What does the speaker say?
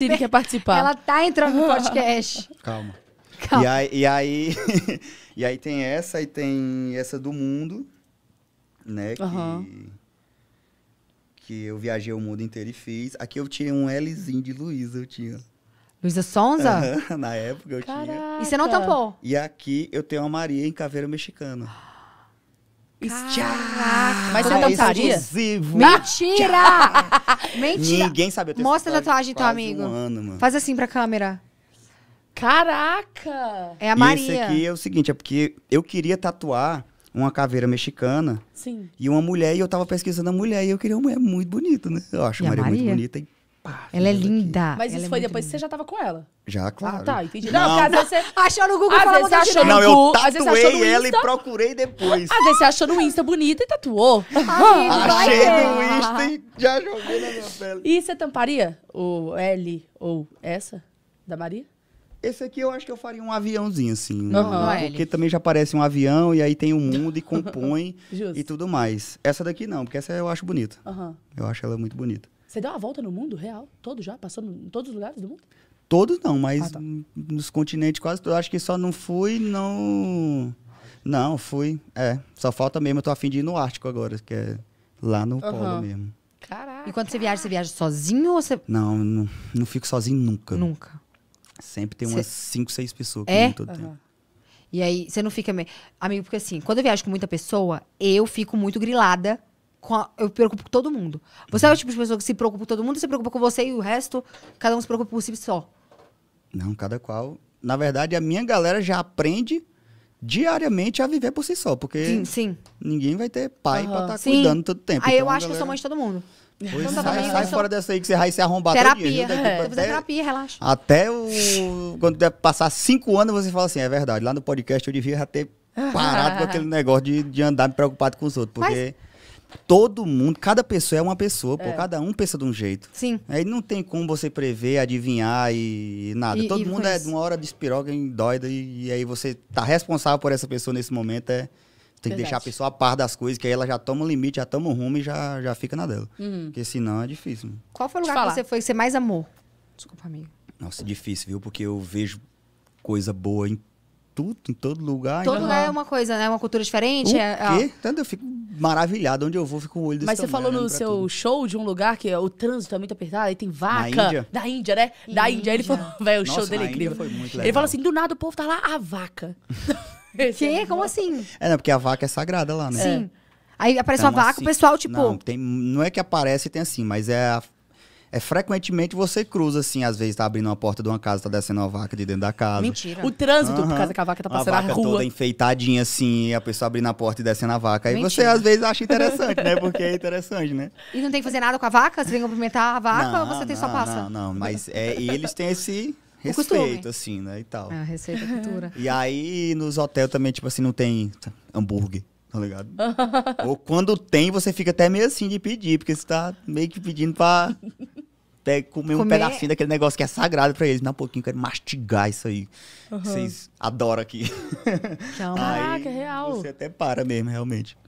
Siri quer participar. Ela tá entrando no podcast. Calma. Calma. E aí, e aí, e aí tem essa e tem essa do mundo, né? Uhum. Que que eu viajei o mundo inteiro e fiz. Aqui eu tinha um Lzinho de Luísa, eu tinha. Luísa Sonza? Uhum, na época eu Caraca. tinha. E você não tampou? E aqui eu tenho a Maria em Caveira Mexicana. Caraca. Mas você é dançaria? Mentira! Mentira! Ninguém sabe. Mostra a tatuagem, teu amigo. Um ano, mano. Faz assim pra câmera. Caraca! É a Maria. Isso aqui é o seguinte, é porque eu queria tatuar uma caveira mexicana Sim. e uma mulher, e eu tava pesquisando a mulher, e eu queria uma mulher muito bonita, né? Eu acho a Maria, Maria, muito bonita e pá. Ela é linda. Mas isso é foi depois que você já tava com ela. Já, ah, claro. Ah, tá, entendi. Não, não. às vezes você. Achou no Google, às vezes achou no Não, eu tatuei ela e procurei depois. Às vezes você achou no Insta bonita e tatuou. Ai, Achei no Insta e já joguei na minha pele. E você tamparia o L ou essa da Maria? Esse aqui eu acho que eu faria um aviãozinho, assim. Uhum, né? Porque também já parece um avião e aí tem o um mundo e compõe e tudo mais. Essa daqui não, porque essa eu acho bonita. Uhum. Eu acho ela muito bonita. Você deu uma volta no mundo real? Todo já? Passando em todos os lugares do mundo? Todos não, mas ah, tá. nos continentes quase todos. Acho que só não fui, não. Não, fui. É, só falta mesmo. Eu tô afim de ir no Ártico agora, que é lá no uhum. Polo mesmo. Caraca. E quando você viaja, você viaja sozinho ou você. Não, não, não fico sozinho nunca. Nunca. Sempre tem umas 5, cê... 6 pessoas é? todo uhum. tempo. E aí, você não fica meio. Amigo, porque assim, quando eu viajo com muita pessoa, eu fico muito grilada a, eu me preocupo com todo mundo. Você é o tipo de pessoa que se preocupa com todo mundo, se preocupa com você e o resto, cada um se preocupa por si só. Não, cada qual. Na verdade, a minha galera já aprende diariamente a viver por si só, porque sim, sim. ninguém vai ter pai uhum. pra estar tá cuidando todo tempo. Aí então, eu acho galera... que eu sou mãe de todo mundo. Pois então, tá sai, sai sou... fora dessa aí que você vai se arrombar terapia. todo dia. Viu? É. Até, terapia, relaxa. Até o... quando der passar cinco anos, você fala assim, é verdade, lá no podcast eu devia já ter parado com aquele negócio de, de andar me preocupado com os outros, porque... Mas todo mundo, cada pessoa é uma pessoa, pô, é. cada um pensa de um jeito. Sim. Aí não tem como você prever, adivinhar e nada. E, todo e mundo é de uma hora de espiroga em doida e, e, aí você tá responsável por essa pessoa nesse momento, é tem que Verdade. deixar a pessoa a par das coisas, que aí ela já toma o um limite, já toma o um rumo e já, já fica na dela. Uhum. Porque senão é difícil. Qual foi o lugar que você foi que você mais amou? Desculpa, amigo. Nossa, difícil, viu? Porque eu vejo coisa boa em tudo, em todo lugar. Todo lugar é uma coisa, né? Uma cultura diferente. O é, é quê? Tanto eu fico maravilhado. Onde eu vou, fico com o olho desse Mas tamanho, você falou no seu tudo. show de um lugar que o trânsito é muito apertado, aí tem vaca. Na Índia. Da Índia, né? Da Índia. Índia. Ele falou, velho, o show dele é incrível. Ele falou assim, do nada o povo tá lá, a vaca. que? É Como assim? É, não, porque a vaca é sagrada lá, né? Sim. É. Aí aparece então, uma vaca, assim, o pessoal, tipo. Não, tem, não é que aparece e tem assim, mas é a, é frequentemente você cruza, assim, às vezes tá abrindo uma porta de uma casa, tá descendo uma vaca de dentro da casa. Mentira. O trânsito, uhum. por causa que a vaca tá passando a vaca na rua. toda enfeitadinha, assim, a pessoa abrindo a porta e descendo a vaca. Aí Mentira. você, às vezes, acha interessante, né? Porque é interessante, né? E não tem que fazer nada com a vaca? Você tem que cumprimentar a vaca não, ou você tem só passa? Não, não, mas é, e eles têm esse respeito, assim, né? E tal. É, receita cultura. E aí, nos hotéis também, tipo assim, não tem hambúrguer tá ligado? Ou quando tem, você fica até meio assim de pedir, porque você tá meio que pedindo pra até comer, comer, um pedacinho daquele negócio que é sagrado para eles. Não, um pouquinho, quero mastigar isso aí. Uhum. Vocês adoram aqui. Então, caraca, é real. Você até para mesmo, realmente.